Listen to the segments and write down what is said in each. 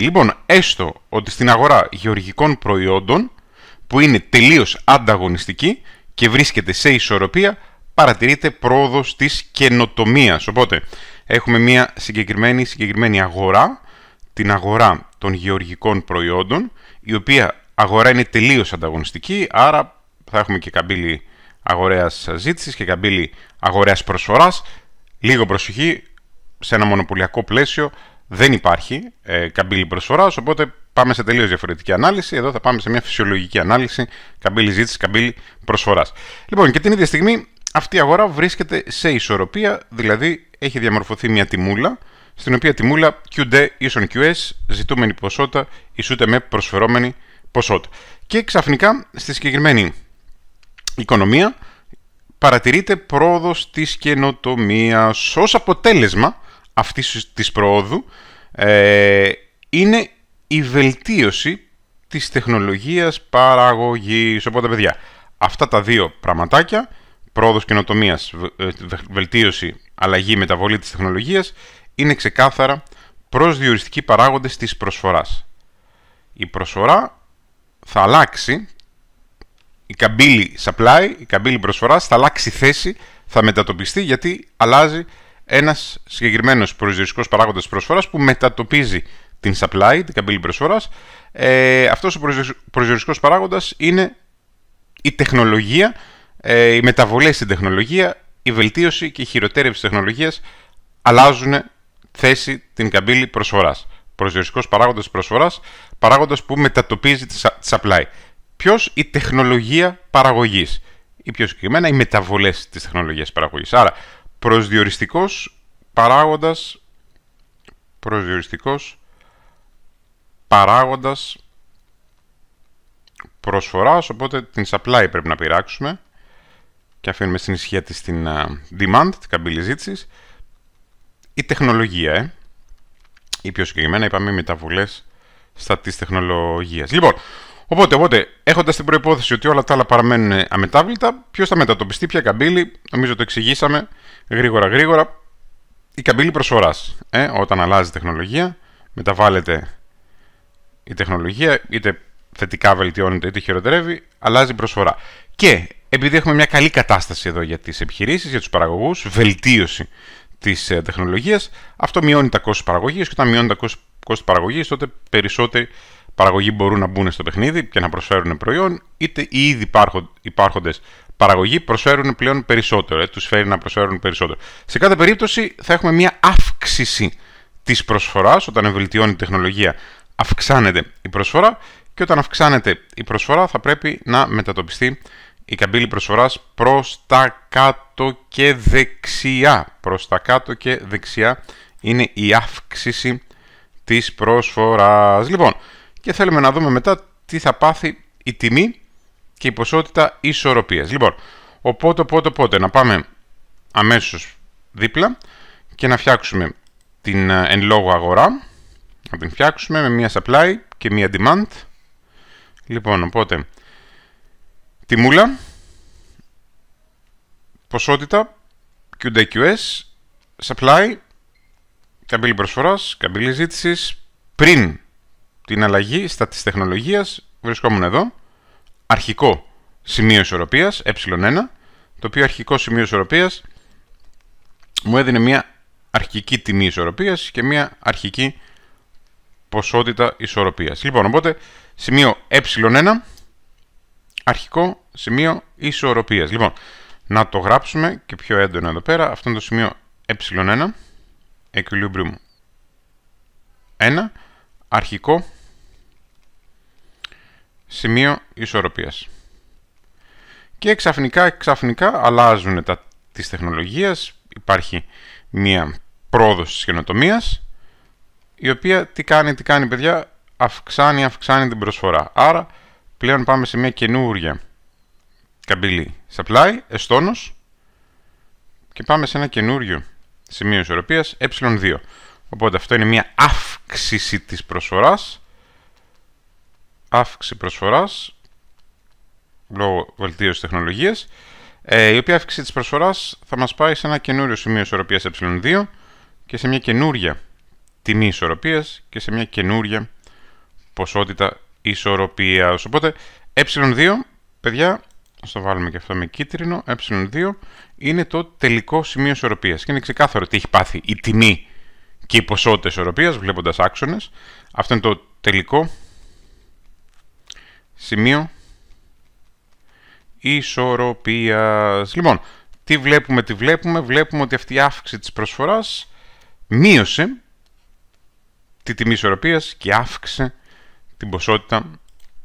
λοιπόν έστω ότι στην αγορά γεωργικών προϊόντων που είναι τελείως ανταγωνιστική και βρίσκεται σε ισορροπία παρατηρείται πρόοδος της καινοτομίας. Οπότε έχουμε μια συγκεκριμένη, συγκεκριμένη αγορά, την αγορά των γεωργικών προϊόντων, η οποία αγορά είναι τελείως ανταγωνιστική, άρα θα έχουμε και καμπύλη αγορέας ζήτησης και καμπύλη αγορέας προσφοράς. Λίγο προσοχή σε ένα μονοπωλιακό πλαίσιο δεν υπάρχει ε, καμπύλη προσφοράς, οπότε πάμε σε τελείως διαφορετική ανάλυση. Εδώ θα πάμε σε μια φυσιολογική ανάλυση καμπύλη ζήτηση, καμπύλη προσφοράς. Λοιπόν, και την ίδια στιγμή αυτή η αγορά βρίσκεται σε ισορροπία, δηλαδή έχει διαμορφωθεί μια τιμούλα, στην οποία τιμούλα QD ίσον QS, ζητούμενη ποσότητα ισούται με προσφερόμενη ποσότητα. Και ξαφνικά στη συγκεκριμένη οικονομία παρατηρείται πρόοδος της καινοτομίας. ως αποτέλεσμα αυτής της προόδου ε, είναι η βελτίωση της τεχνολογίας παραγωγής. Οπότε, παιδιά, αυτά τα δύο πραγματάκια, πρόοδος καινοτομίας, ε, βελτίωση, αλλαγή, μεταβολή της τεχνολογίας, είναι ξεκάθαρα προσδιοριστικοί παράγοντες της προσφοράς. Η προσφορά θα αλλάξει, η καμπύλη supply, η καμπύλη προσφοράς θα αλλάξει θέση, θα μετατοπιστεί γιατί αλλάζει ένας συγκεκριμένος προσδιοριστικός παράγοντας της προσφοράς που μετατοπίζει την supply, την καμπύλη προσφοράς. Ε, Αυτός ο προσδιοριστικός παράγοντας είναι η τεχνολογία, ε, οι μεταβολές στην τεχνολογία, η βελτίωση και η χειροτέρευση της τεχνολογίας αλλάζουν θέση την καμπύλη προσφοράς. Προσδιοριστικός παράγοντας προσφοράς, παράγοντας που μετατοπίζει τη supply. Ποιος η τεχνολογία παραγωγής ή πιο συγκεκριμένα οι μεταβολές της τεχνολογίας παραγωγής. Άρα, προσδιοριστικός παράγοντας προσδιοριστικός παράγοντας προσφοράς, οπότε την supply πρέπει να πειράξουμε και αφήνουμε στην ισχύα της την demand, την καμπύλη ζήτησης. Η τεχνολογία, ε. ή πιο συγκεκριμένα είπαμε οι στα της τεχνολογίας. Λοιπόν, Οπότε, οπότε έχοντας την προπόθεση ότι όλα τα άλλα παραμένουν αμετάβλητα, ποιος θα μετατοπιστεί, ποια καμπύλη, νομίζω το εξηγήσαμε γρήγορα γρήγορα. Η καμπύλη προσφοράς. Ε, όταν αλλάζει τεχνολογία, μεταβάλλεται η τεχνολογία, είτε θετικά βελτιώνεται είτε χειροτερεύει, αλλάζει η προσφορά. Και επειδή έχουμε μια καλή κατάσταση εδώ για τις επιχειρήσεις, για τους παραγωγούς, βελτίωση της ε, τεχνολογίας, αυτό μειώνει τα κόστη παραγωγής. Και όταν μειώνει τα κόστη παραγωγής, τότε περισσότεροι παραγωγοί μπορούν να μπουν στο παιχνίδι και να προσφέρουν προϊόν, είτε οι ήδη υπάρχοντες παραγωγοί προσφέρουν πλέον περισσότερο, ε, τους φέρει να προσφέρουν περισσότερο. Σε κάθε περίπτωση θα έχουμε μια αύξηση της προσφοράς. όταν ευελτιώνει η τεχνολογία αυξάνεται η προσφορά και όταν αυξάνεται η προσφορά θα πρέπει να μετατοπιστεί η καμπύλη προσφοράς προς τα κάτω και δεξιά. Προς τα κάτω και δεξιά είναι η αύξηση της προσφοράς. Λοιπόν, και θέλουμε να δούμε μετά τι θα πάθει η τιμή και η ποσότητα ισορροπίας. Λοιπόν, οπότε, οπότε, οπότε, να πάμε αμέσως δίπλα και να φτιάξουμε την ε, εν λόγω αγορά. Να την φτιάξουμε με μία supply και μία demand. Λοιπόν, οπότε, τιμούλα, ποσότητα, QDQS, supply, καμπύλη προσφοράς, καμπύλη ζήτησης, πριν την αλλαγή στα της τεχνολογίας βρισκόμουν εδώ, αρχικό σημείο ισορροπίας, ε1, το οποίο αρχικό σημείο ισορροπίας μου έδινε μια αρχική τιμή ισορροπίας και μια αρχική ποσότητα ισορροπίας. Λοιπόν, οπότε, σημείο ε1, αρχικό σημείο ισορροπίας. Λοιπόν, να το γράψουμε και πιο έντονα εδώ πέρα. Αυτό είναι το σημείο ε1, equilibrium 1, αρχικό σημείο ισορροπίας. Και ξαφνικά, ξαφνικά αλλάζουν τα, της τεχνολογίες, υπάρχει μία πρόοδος της καινοτομίας η οποία τι κάνει, τι κάνει παιδιά, αυξάνει, αυξάνει την προσφορά. Άρα πλέον πάμε σε μια καινούργια καμπύλη supply, εστόνος, και πάμε σε ένα καινούριο σημείο ισορροπίας, ε2. Οπότε αυτό είναι μια αύξηση της προσφοράς, αύξηση προσφοράς λόγω βελτίωσης τεχνολογίας ε, η οποία αύξηση της προσφοράς θα μας πάει σε ένα καινούριο σημείο ισορροπίας ε2 και σε μια καινούρια τιμή ισορροπίας και σε μια καινούρια ποσότητα ισορροπίας. Οπότε ε2, παιδιά, ας το βάλουμε και αυτό με κίτρινο, ε2 είναι το τελικό σημείο ισορροπίας και είναι ξεκάθαρο τι έχει πάθει η τιμή και η ποσότητα ισορροπίας βλέποντας άξονες. Αυτό είναι το τελικό σημείο ισορροπίας. Λοιπόν, τι βλέπουμε, τι βλέπουμε. Βλέπουμε ότι αυτή η αύξηση της προσφοράς μείωσε τη τιμή ισορροπίας και αύξησε την ποσότητα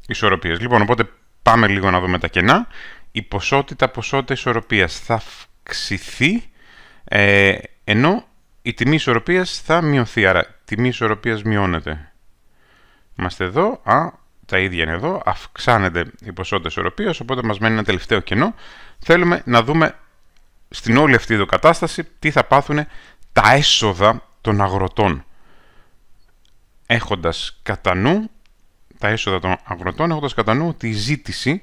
ισορροπίας. Λοιπόν, οπότε πάμε λίγο να δούμε τα κενά. Η ποσότητα ποσότητα ισορροπίας θα αυξηθεί, ε, ενώ η τιμή ισορροπίας θα μειωθεί. Άρα, η τιμή ισορροπίας μειώνεται. Είμαστε εδώ. Α, τα ίδια είναι εδώ, αυξάνεται η ποσότητα ισορροπία, οπότε μας μένει ένα τελευταίο κενό. Θέλουμε να δούμε στην όλη αυτή εδώ κατάσταση τι θα πάθουν τα έσοδα των αγροτών. Έχοντας κατά νου τα έσοδα των αγροτών, έχοντας κατά νου ότι η ζήτηση,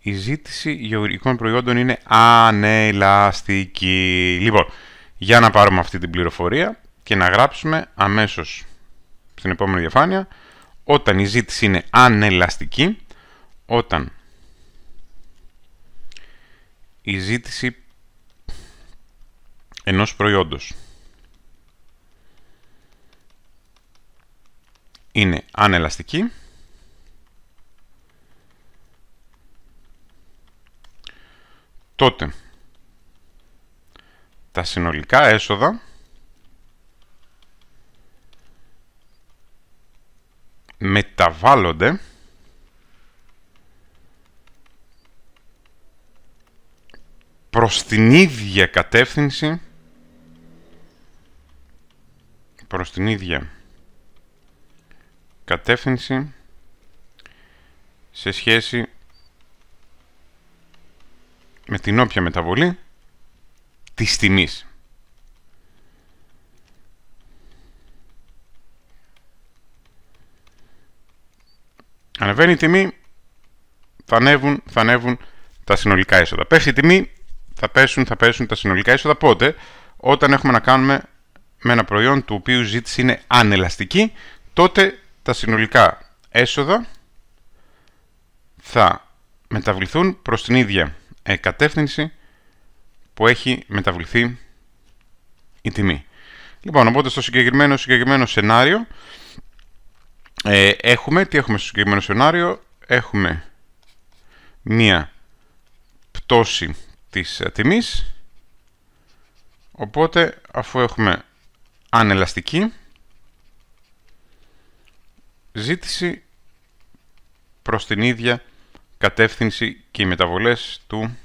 η ζήτηση γεωργικών προϊόντων είναι ανελαστική. Λοιπόν, για να πάρουμε αυτή την πληροφορία και να γράψουμε αμέσως στην επόμενη διαφάνεια όταν η ζήτηση είναι ανελαστική, όταν η ζήτηση ενός προϊόντος είναι ανελαστική τότε τα συνολικά έσοδα μεταβάλλονται προς την ίδια κατεύθυνση προς την ίδια κατεύθυνση σε σχέση με την όποια μεταβολή της τιμής. Ανεβαίνει η τιμή, θα ανέβουν, θα ανέβουν τα συνολικά έσοδα. Πέφτει η τιμή, θα πέσουν, θα πέσουν τα συνολικά έσοδα. Πότε, όταν έχουμε να κάνουμε με ένα προϊόν του οποίου η ζήτηση είναι ανελαστική, τότε τα συνολικά έσοδα θα μεταβληθούν προς την ίδια ε, κατεύθυνση που έχει μεταβληθεί η τιμή. Λοιπόν, οπότε στο συγκεκριμένο, συγκεκριμένο σενάριο ε, έχουμε, τι έχουμε στο συγκεκριμένο σενάριο, έχουμε μία πτώση της ε, τιμής, οπότε αφού έχουμε ανελαστική, ζήτηση προς την ίδια κατεύθυνση και οι μεταβολές του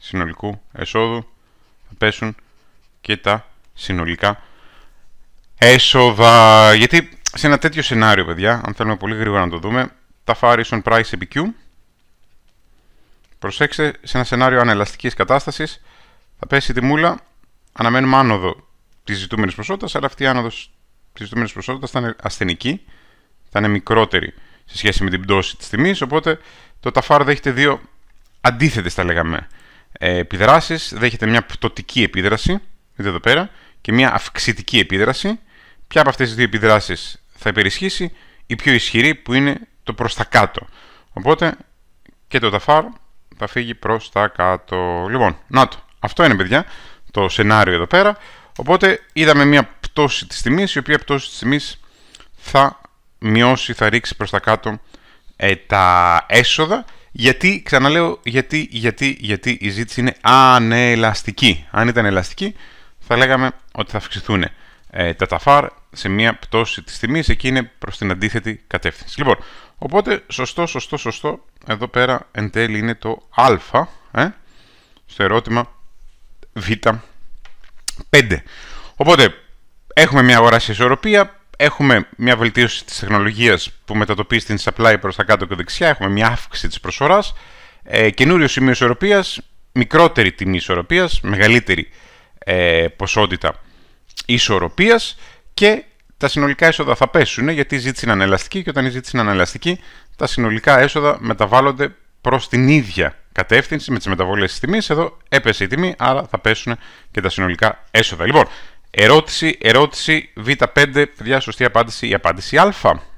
συνολικού εσόδου θα πέσουν και τα συνολικά έσοδα. Γιατί σε ένα τέτοιο σενάριο, παιδιά, αν θέλουμε πολύ γρήγορα να το δούμε, τα far on price EBQ. Προσέξτε, σε ένα σενάριο ανελαστικής κατάστασης. θα πέσει η τιμούλα, αναμένουμε άνοδο της ζητούμενης ποσότητας, αλλά αυτή η άνοδος της ζητούμενης ποσότητας θα είναι ασθενική, θα είναι μικρότερη σε σχέση με την πτώση της τιμής. οπότε το ταφάρ δέχεται δύο αντίθετες, θα λέγαμε, ε, επιδράσεις. Δέχεται μια πτωτική επίδραση, δείτε εδώ πέρα, και μια αυξητική επίδραση. Ποια από αυτές τις δύο επιδράσεις θα υπερισχύσει η πιο ισχυρή που είναι το προς τα κάτω. Οπότε και το ταφάρ θα φύγει προς τα κάτω. Λοιπόν, να το. Αυτό είναι παιδιά το σενάριο εδώ πέρα. Οπότε είδαμε μια πτώση της τιμής, η οποία πτώση της τιμής θα μειώσει, θα ρίξει προς τα κάτω ε, τα έσοδα. Γιατί, ξαναλέω, γιατί, γιατί, γιατί η ζήτηση είναι ανελαστική. Αν ήταν ελαστική, θα λέγαμε ότι θα αυξηθούν ε, τα ταφάρ σε μια πτώση της τιμής, εκεί είναι προς την αντίθετη κατεύθυνση. Λοιπόν, οπότε σωστό, σωστό, σωστό, εδώ πέρα εν τέλει είναι το α, ε, στο ερώτημα β, 5. Οπότε, έχουμε μια αγορά σε ισορροπία, έχουμε μια βελτίωση της τεχνολογίας που μετατοπίζει την supply προς τα κάτω και δεξιά, έχουμε μια αύξηση της προσφοράς, ε, καινούριο σημείο ισορροπίας, μικρότερη τιμή ισορροπίας, μεγαλύτερη ε, ποσότητα ισορροπίας και τα συνολικά έσοδα θα πέσουν γιατί η ζήτηση είναι ανελαστική και όταν η ζήτηση είναι ανελαστική τα συνολικά έσοδα μεταβάλλονται προς την ίδια κατεύθυνση με τις μεταβολές της τιμής. Εδώ έπεσε η τιμή, άρα θα πέσουν και τα συνολικά έσοδα. Λοιπόν, ερώτηση, ερώτηση, β5, παιδιά, σωστή απάντηση, η απάντηση α.